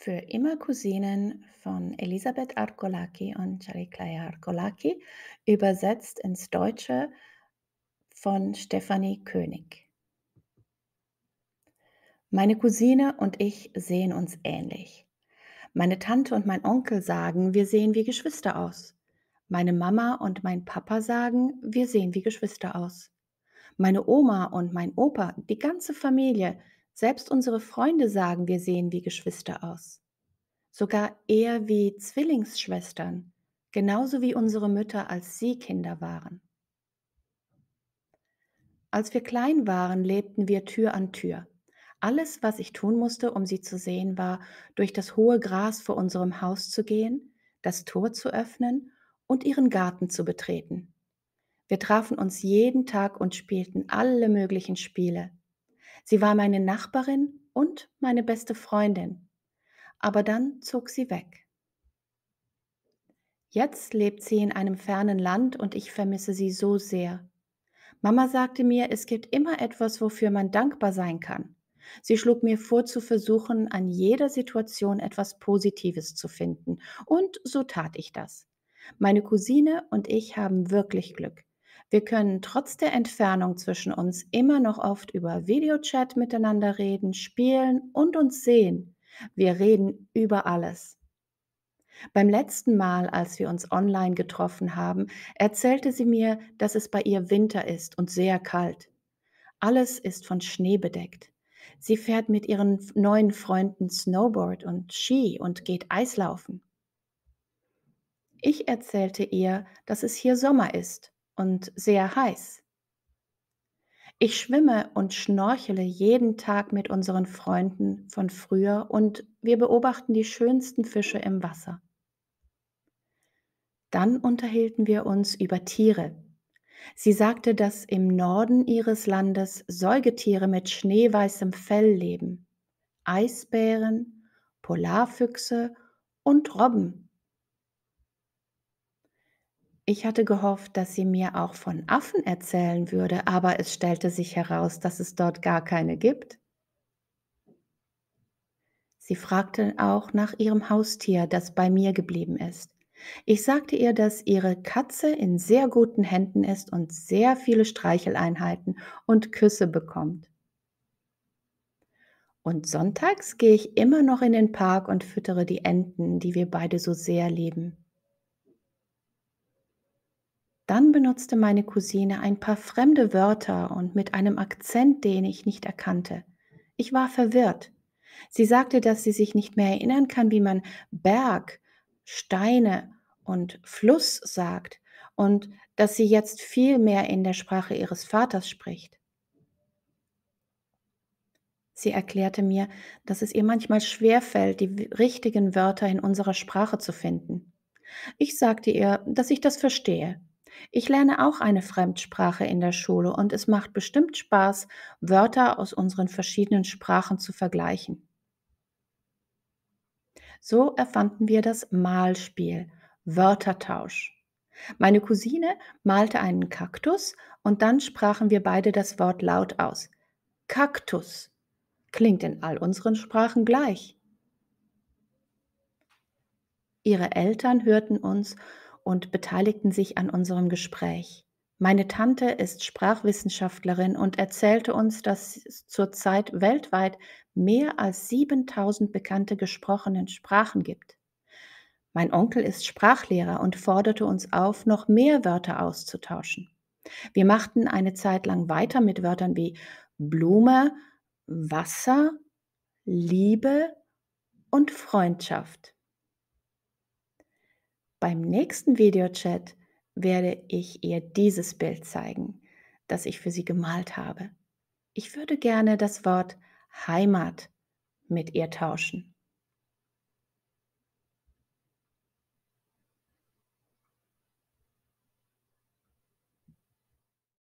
für immer Cousinen von Elisabeth Arkolaki und Chariklaya Arkolaki, übersetzt ins Deutsche von Stefanie König. Meine Cousine und ich sehen uns ähnlich. Meine Tante und mein Onkel sagen, wir sehen wie Geschwister aus. Meine Mama und mein Papa sagen, wir sehen wie Geschwister aus. Meine Oma und mein Opa, die ganze Familie, selbst unsere Freunde sagen, wir sehen wie Geschwister aus. Sogar eher wie Zwillingsschwestern, genauso wie unsere Mütter, als sie Kinder waren. Als wir klein waren, lebten wir Tür an Tür. Alles, was ich tun musste, um sie zu sehen, war, durch das hohe Gras vor unserem Haus zu gehen, das Tor zu öffnen und ihren Garten zu betreten. Wir trafen uns jeden Tag und spielten alle möglichen Spiele. Sie war meine Nachbarin und meine beste Freundin. Aber dann zog sie weg. Jetzt lebt sie in einem fernen Land und ich vermisse sie so sehr. Mama sagte mir, es gibt immer etwas, wofür man dankbar sein kann. Sie schlug mir vor, zu versuchen, an jeder Situation etwas Positives zu finden. Und so tat ich das. Meine Cousine und ich haben wirklich Glück. Wir können trotz der Entfernung zwischen uns immer noch oft über Videochat miteinander reden, spielen und uns sehen. Wir reden über alles. Beim letzten Mal, als wir uns online getroffen haben, erzählte sie mir, dass es bei ihr Winter ist und sehr kalt. Alles ist von Schnee bedeckt. Sie fährt mit ihren neuen Freunden Snowboard und Ski und geht Eislaufen. Ich erzählte ihr, dass es hier Sommer ist und sehr heiß. Ich schwimme und schnorchele jeden Tag mit unseren Freunden von früher und wir beobachten die schönsten Fische im Wasser. Dann unterhielten wir uns über Tiere. Sie sagte, dass im Norden ihres Landes Säugetiere mit schneeweißem Fell leben. Eisbären, Polarfüchse und Robben. Ich hatte gehofft, dass sie mir auch von Affen erzählen würde, aber es stellte sich heraus, dass es dort gar keine gibt. Sie fragte auch nach ihrem Haustier, das bei mir geblieben ist. Ich sagte ihr, dass ihre Katze in sehr guten Händen ist und sehr viele Streicheleinheiten und Küsse bekommt. Und sonntags gehe ich immer noch in den Park und füttere die Enten, die wir beide so sehr lieben. Dann benutzte meine Cousine ein paar fremde Wörter und mit einem Akzent, den ich nicht erkannte. Ich war verwirrt. Sie sagte, dass sie sich nicht mehr erinnern kann, wie man Berg, Steine und Fluss sagt und dass sie jetzt viel mehr in der Sprache ihres Vaters spricht. Sie erklärte mir, dass es ihr manchmal schwerfällt, die richtigen Wörter in unserer Sprache zu finden. Ich sagte ihr, dass ich das verstehe ich lerne auch eine Fremdsprache in der Schule und es macht bestimmt Spaß, Wörter aus unseren verschiedenen Sprachen zu vergleichen. So erfanden wir das Malspiel, Wörtertausch. Meine Cousine malte einen Kaktus und dann sprachen wir beide das Wort laut aus. Kaktus klingt in all unseren Sprachen gleich. Ihre Eltern hörten uns und beteiligten sich an unserem Gespräch. Meine Tante ist Sprachwissenschaftlerin und erzählte uns, dass es zurzeit weltweit mehr als 7000 bekannte gesprochenen Sprachen gibt. Mein Onkel ist Sprachlehrer und forderte uns auf, noch mehr Wörter auszutauschen. Wir machten eine Zeit lang weiter mit Wörtern wie Blume, Wasser, Liebe und Freundschaft. Beim nächsten Videochat werde ich ihr dieses Bild zeigen, das ich für sie gemalt habe. Ich würde gerne das Wort Heimat mit ihr tauschen.